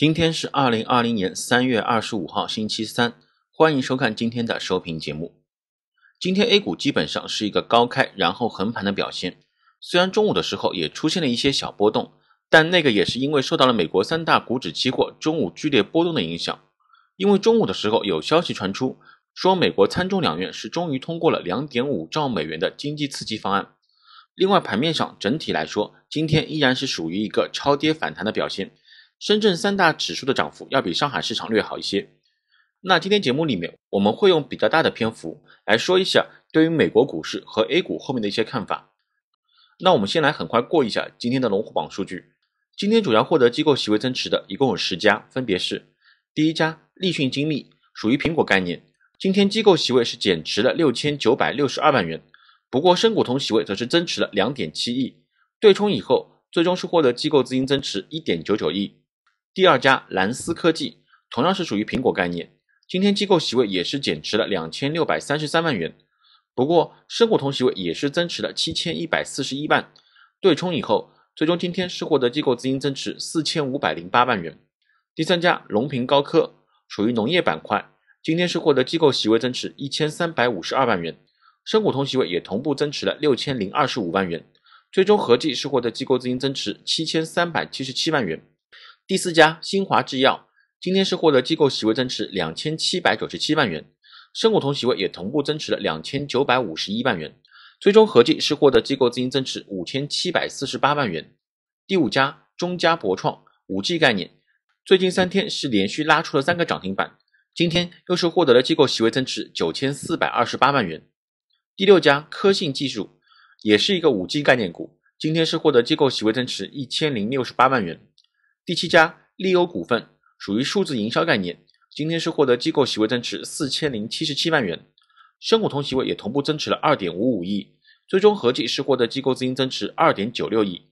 今天是二零二零年三月二十五号，星期三，欢迎收看今天的收评节目。今天 A 股基本上是一个高开然后横盘的表现，虽然中午的时候也出现了一些小波动，但那个也是因为受到了美国三大股指期货中午剧烈波动的影响。因为中午的时候有消息传出，说美国参众两院是终于通过了两点五兆美元的经济刺激方案。另外，盘面上整体来说，今天依然是属于一个超跌反弹的表现。深圳三大指数的涨幅要比上海市场略好一些。那今天节目里面我们会用比较大的篇幅来说一下对于美国股市和 A 股后面的一些看法。那我们先来很快过一下今天的龙虎榜数据。今天主要获得机构席位增持的一共有十家，分别是第一家立讯精密，属于苹果概念。今天机构席位是减持了六千九百六十二万元，不过深股通席位则是增持了两点七亿，对冲以后最终是获得机构资金增持一点九九亿。第二家蓝思科技同样是属于苹果概念，今天机构席位也是减持了两千六百三十三万元，不过深股通席位也是增持了七千一百四十一万，对冲以后，最终今天是获得机构资金增持四千五百零八万元。第三家隆平高科属于农业板块，今天是获得机构席位增持一千三百五十二万元，深股通席位也同步增持了六千零二十五万元，最终合计是获得机构资金增持七千三百七十七万元。第四家新华制药，今天是获得机构席位增持两千七百九十七万元，深股通席位也同步增持了两千九百五十一万元，最终合计是获得机构资金增持五千七百四十八万元。第五家中加博创五 G 概念，最近三天是连续拉出了三个涨停板，今天又是获得了机构席位增持九千四百二十八万元。第六家科信技术，也是一个五 G 概念股，今天是获得机构席位增持一千零六十八万元。第七家利欧股份属于数字营销概念，今天是获得机构席位增持四千零七十七万元，深股通席位也同步增持了二点五五亿，最终合计是获得机构资金增持二点九六亿。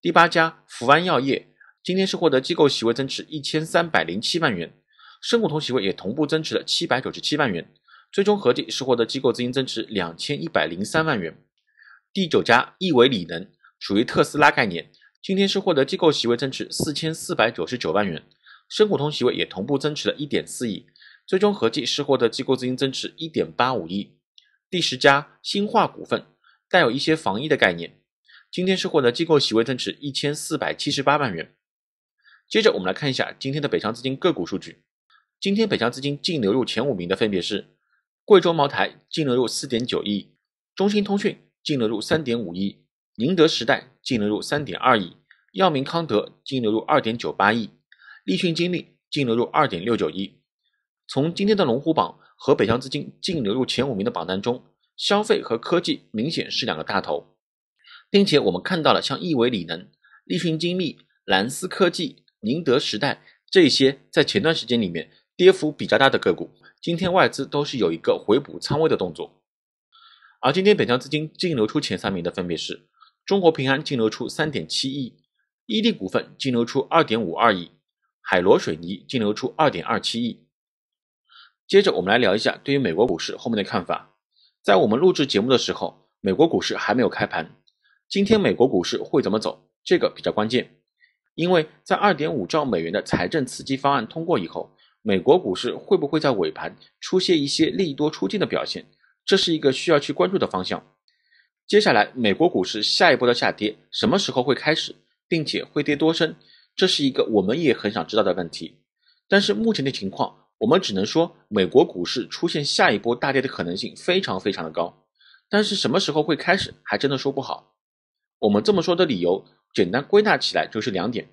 第八家福安药业今天是获得机构席位增持一千三百零七万元，深股通席位也同步增持了七百九十七万元，最终合计是获得机构资金增持两千一百零三万元。第九家易维理能属于特斯拉概念。今天是获得机构席位增持四千四百九十九万元，深股通席位也同步增持了一点四亿，最终合计是获得机构资金增持一点八五亿。第十家新化股份带有一些防疫的概念，今天是获得机构席位增持一千四百七十八万元。接着我们来看一下今天的北向资金个股数据，今天北向资金净流入前五名的分别是贵州茅台净流入四点九亿，中兴通讯净流入三点五亿。宁德时代净流入三点二亿，药明康德净流入二点九八亿，立讯精密净流入二点六九亿。从今天的龙虎榜和北向资金净流入前五名的榜单中，消费和科技明显是两个大头，并且我们看到了像亿维锂能、立讯精密、蓝思科技、宁德时代这些在前段时间里面跌幅比较大的个股，今天外资都是有一个回补仓位的动作。而今天北向资金净流出前三名的分别是。中国平安净流出三点七亿，伊利股份净流出二点五二亿，海螺水泥净流出二点二七亿。接着我们来聊一下对于美国股市后面的看法。在我们录制节目的时候，美国股市还没有开盘。今天美国股市会怎么走？这个比较关键，因为在二点五兆美元的财政刺激方案通过以后，美国股市会不会在尾盘出现一些利多出尽的表现？这是一个需要去关注的方向。接下来，美国股市下一波的下跌什么时候会开始，并且会跌多深，这是一个我们也很想知道的问题。但是目前的情况，我们只能说美国股市出现下一波大跌的可能性非常非常的高。但是什么时候会开始，还真的说不好。我们这么说的理由，简单归纳起来就是两点：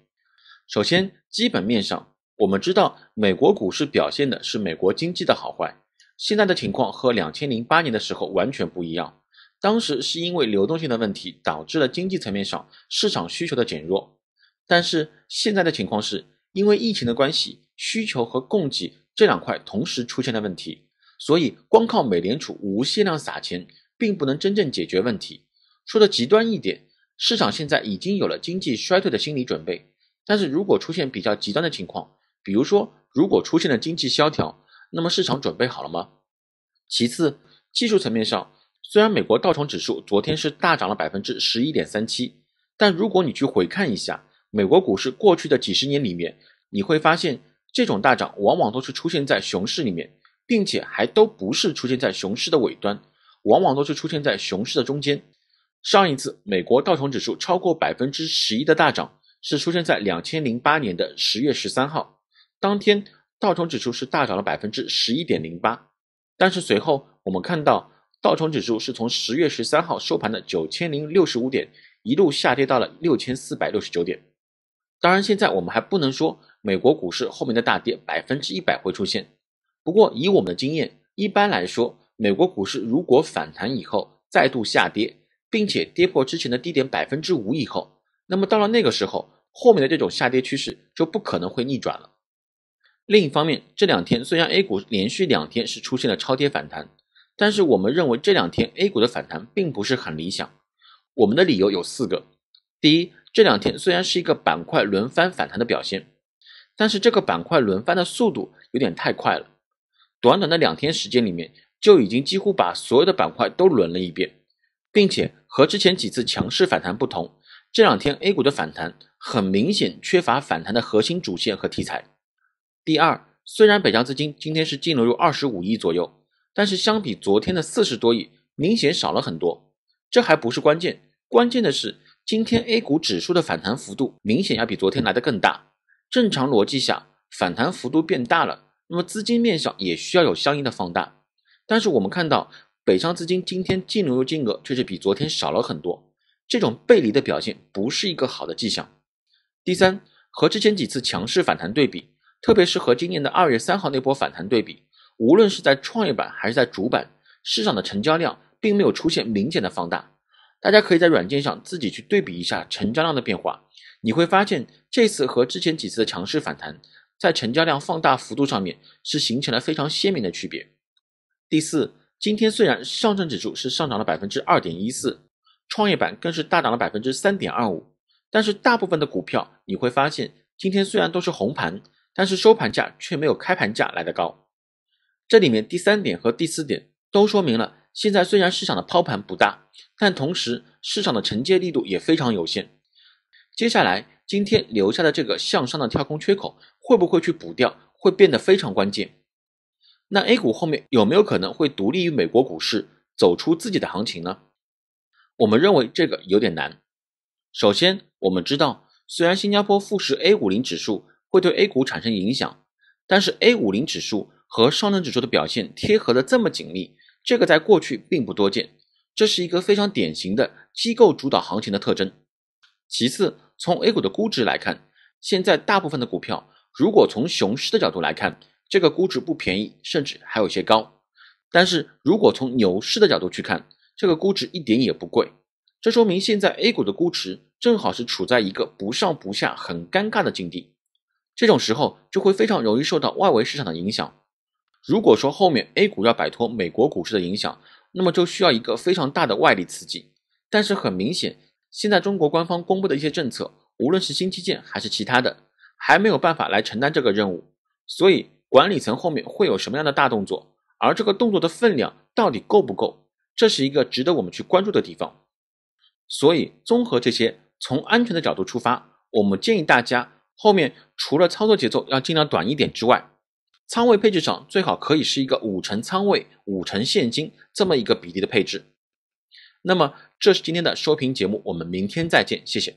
首先，基本面上我们知道，美国股市表现的是美国经济的好坏。现在的情况和两千零八年的时候完全不一样。当时是因为流动性的问题导致了经济层面上市场需求的减弱，但是现在的情况是因为疫情的关系，需求和供给这两块同时出现了问题，所以光靠美联储无限量撒钱并不能真正解决问题。说的极端一点，市场现在已经有了经济衰退的心理准备，但是如果出现比较极端的情况，比如说如果出现了经济萧条，那么市场准备好了吗？其次，技术层面上。虽然美国道琼指数昨天是大涨了百分之十一点三七，但如果你去回看一下美国股市过去的几十年里面，你会发现这种大涨往往都是出现在熊市里面，并且还都不是出现在熊市的尾端，往往都是出现在熊市的中间。上一次美国道琼指数超过百分之十一的大涨是出现在两千零八年的十月十三号，当天道琼指数是大涨了百分之十一点零八，但是随后我们看到。道琼指数是从十月十三号收盘的九千零六十五点，一路下跌到了六千四百六十九点。当然，现在我们还不能说美国股市后面的大跌百分之一百会出现。不过，以我们的经验，一般来说，美国股市如果反弹以后再度下跌，并且跌破之前的低点百分之五以后，那么到了那个时候，后面的这种下跌趋势就不可能会逆转了。另一方面，这两天虽然 A 股连续两天是出现了超跌反弹。但是我们认为这两天 A 股的反弹并不是很理想，我们的理由有四个。第一，这两天虽然是一个板块轮番反弹的表现，但是这个板块轮番的速度有点太快了，短短的两天时间里面就已经几乎把所有的板块都轮了一遍，并且和之前几次强势反弹不同，这两天 A 股的反弹很明显缺乏反弹的核心主线和题材。第二，虽然北向资金今天是净流入二十五亿左右。但是相比昨天的四十多亿，明显少了很多。这还不是关键，关键的是今天 A 股指数的反弹幅度明显要比昨天来的更大。正常逻辑下，反弹幅度变大了，那么资金面上也需要有相应的放大。但是我们看到北上资金今天净流入金额却是比昨天少了很多，这种背离的表现不是一个好的迹象。第三，和之前几次强势反弹对比，特别是和今年的二月三号那波反弹对比。无论是在创业板还是在主板，市场的成交量并没有出现明显的放大。大家可以在软件上自己去对比一下成交量的变化，你会发现这次和之前几次的强势反弹，在成交量放大幅度上面是形成了非常鲜明的区别。第四，今天虽然上证指数是上涨了百分之二点一四，创业板更是大涨了百分之三点二五，但是大部分的股票你会发现，今天虽然都是红盘，但是收盘价却没有开盘价来的高。这里面第三点和第四点都说明了，现在虽然市场的抛盘不大，但同时市场的承接力度也非常有限。接下来今天留下的这个向上的跳空缺口会不会去补掉，会变得非常关键。那 A 股后面有没有可能会独立于美国股市走出自己的行情呢？我们认为这个有点难。首先，我们知道虽然新加坡富时 A 五零指数会对 A 股产生影响，但是 A 五零指数。和上证指数的表现贴合的这么紧密，这个在过去并不多见，这是一个非常典型的机构主导行情的特征。其次，从 A 股的估值来看，现在大部分的股票，如果从熊市的角度来看，这个估值不便宜，甚至还有些高；但是如果从牛市的角度去看，这个估值一点也不贵。这说明现在 A 股的估值正好是处在一个不上不下、很尴尬的境地。这种时候就会非常容易受到外围市场的影响。如果说后面 A 股要摆脱美国股市的影响，那么就需要一个非常大的外力刺激。但是很明显，现在中国官方公布的一些政策，无论是新基建还是其他的，还没有办法来承担这个任务。所以管理层后面会有什么样的大动作？而这个动作的分量到底够不够？这是一个值得我们去关注的地方。所以综合这些，从安全的角度出发，我们建议大家后面除了操作节奏要尽量短一点之外，仓位配置上最好可以是一个五成仓位、五成现金这么一个比例的配置。那么，这是今天的收评节目，我们明天再见，谢谢。